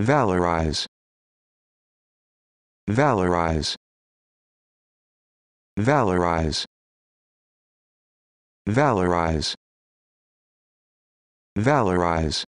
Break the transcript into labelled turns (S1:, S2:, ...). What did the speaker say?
S1: valorize valorize valorize valorize valorize